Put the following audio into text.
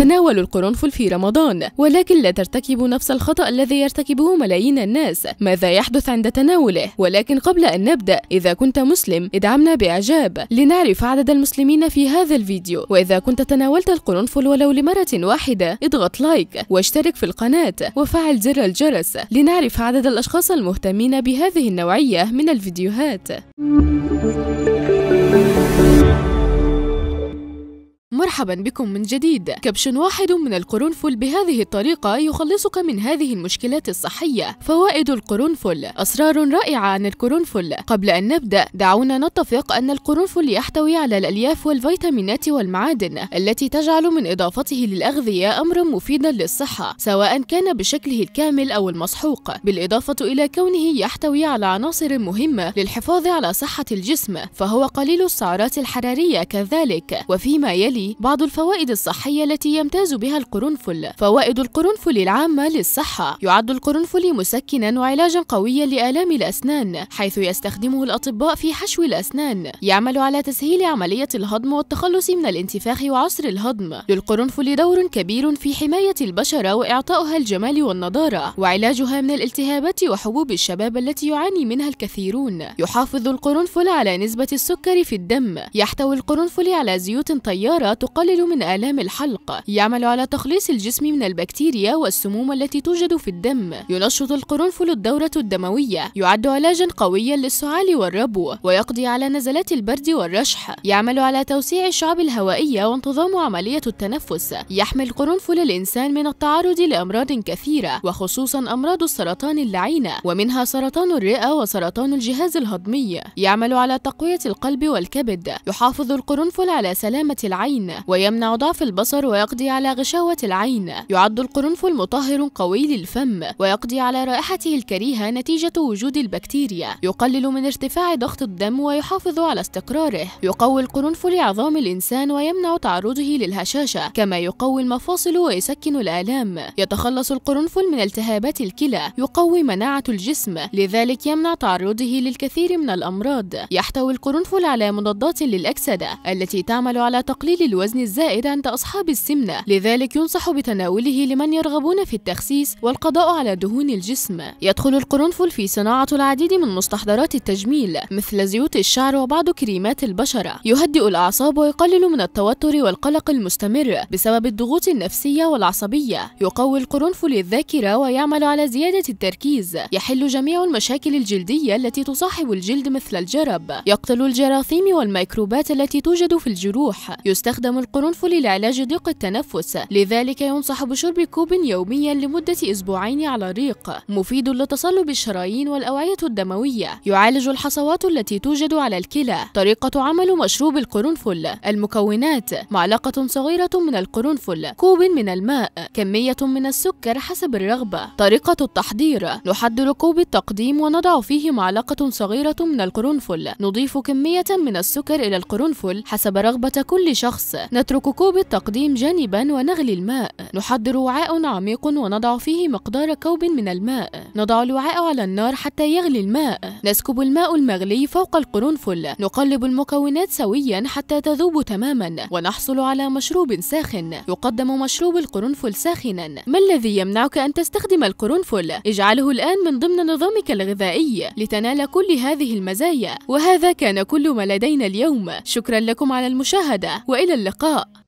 تناولوا القرنفل في رمضان ولكن لا ترتكب نفس الخطأ الذي يرتكبه ملايين الناس ماذا يحدث عند تناوله ولكن قبل أن نبدأ إذا كنت مسلم ادعمنا بإعجاب لنعرف عدد المسلمين في هذا الفيديو وإذا كنت تناولت القرنفل ولو لمرة واحدة اضغط لايك واشترك في القناة وفعل زر الجرس لنعرف عدد الأشخاص المهتمين بهذه النوعية من الفيديوهات مرحبا بكم من جديد كبش واحد من القرنفل بهذه الطريقة يخلصك من هذه المشكلات الصحية فوائد القرنفل أسرار رائعة عن القرنفل قبل أن نبدأ دعونا نتفق أن القرنفل يحتوي على الألياف والفيتامينات والمعادن التي تجعل من إضافته للأغذية أمرا مفيدا للصحة سواء كان بشكله الكامل أو المسحوق بالإضافة إلى كونه يحتوي على عناصر مهمة للحفاظ على صحة الجسم فهو قليل السعرات الحرارية كذلك وفيما يلي بعض الفوائد الصحية التي يمتاز بها القرنفل فوائد القرنفل العامة للصحة يعد القرنفل مسكنا وعلاجا قويا لآلام الأسنان حيث يستخدمه الأطباء في حشو الأسنان يعمل على تسهيل عملية الهضم والتخلص من الانتفاخ وعسر الهضم للقرنفل دور كبير في حماية البشرة وإعطائها الجمال والنضارة وعلاجها من الالتهابات وحبوب الشباب التي يعاني منها الكثيرون يحافظ القرنفل على نسبة السكر في الدم يحتوي القرنفل على زيوت طيارة وتقلل من آلام الحلق يعمل على تخليص الجسم من البكتيريا والسموم التي توجد في الدم ينشط القرنفل الدورة الدموية يعد علاجا قويا للسعال والربو ويقضي على نزلات البرد والرشح يعمل على توسيع الشعب الهوائية وانتظام عملية التنفس يحمي القرنفل الإنسان من التعرض لأمراض كثيرة وخصوصا أمراض السرطان اللعينة ومنها سرطان الرئة وسرطان الجهاز الهضمي يعمل على تقوية القلب والكبد يحافظ القرنفل على سلامة العين ويمنع ضعف البصر ويقضي على غشاوة العين يعد القرنفل مطهر قوي للفم ويقضي على رائحته الكريهة نتيجة وجود البكتيريا يقلل من ارتفاع ضغط الدم ويحافظ على استقراره يقوي القرنفل عظام الإنسان ويمنع تعرضه للهشاشة كما يقوي المفاصل ويسكن الآلام يتخلص القرنفل من التهابات الكلى يقوي مناعة الجسم لذلك يمنع تعرضه للكثير من الأمراض يحتوي القرنفل على مضادات للأكسدة التي تعمل على تقليل الوزن الوزن الزائد عند أصحاب السمنة لذلك ينصح بتناوله لمن يرغبون في التخسيس والقضاء على دهون الجسم يدخل القرنفل في صناعة العديد من مستحضرات التجميل مثل زيوت الشعر وبعض كريمات البشرة يهدئ الأعصاب ويقلل من التوتر والقلق المستمر بسبب الضغوط النفسية والعصبية يقوي القرنفل الذاكرة ويعمل على زيادة التركيز يحل جميع المشاكل الجلدية التي تصاحب الجلد مثل الجرب يقتل الجراثيم والميكروبات التي توجد في الجروح يستخدم يستخدم القرنفل لعلاج ضيق التنفس لذلك ينصح بشرب كوب يوميا لمدة أسبوعين على الريق مفيد لتصلب الشرايين والأوعية الدموية يعالج الحصوات التي توجد على الكلى طريقة عمل مشروب القرنفل المكونات معلقة صغيرة من القرنفل كوب من الماء كمية من السكر حسب الرغبة طريقة التحضير نحضر كوب التقديم ونضع فيه معلقة صغيرة من القرنفل نضيف كمية من السكر إلى القرنفل حسب رغبة كل شخص نترك كوب التقديم جانبا ونغلي الماء نحضر وعاء عميق ونضع فيه مقدار كوب من الماء نضع الوعاء على النار حتى يغلي الماء نسكب الماء المغلي فوق القرنفل نقلب المكونات سويا حتى تذوب تماما ونحصل على مشروب ساخن يقدم مشروب القرنفل ساخنا ما الذي يمنعك أن تستخدم القرنفل؟ اجعله الآن من ضمن نظامك الغذائي لتنال كل هذه المزايا وهذا كان كل ما لدينا اليوم شكرا لكم على المشاهدة وإلى اللقاء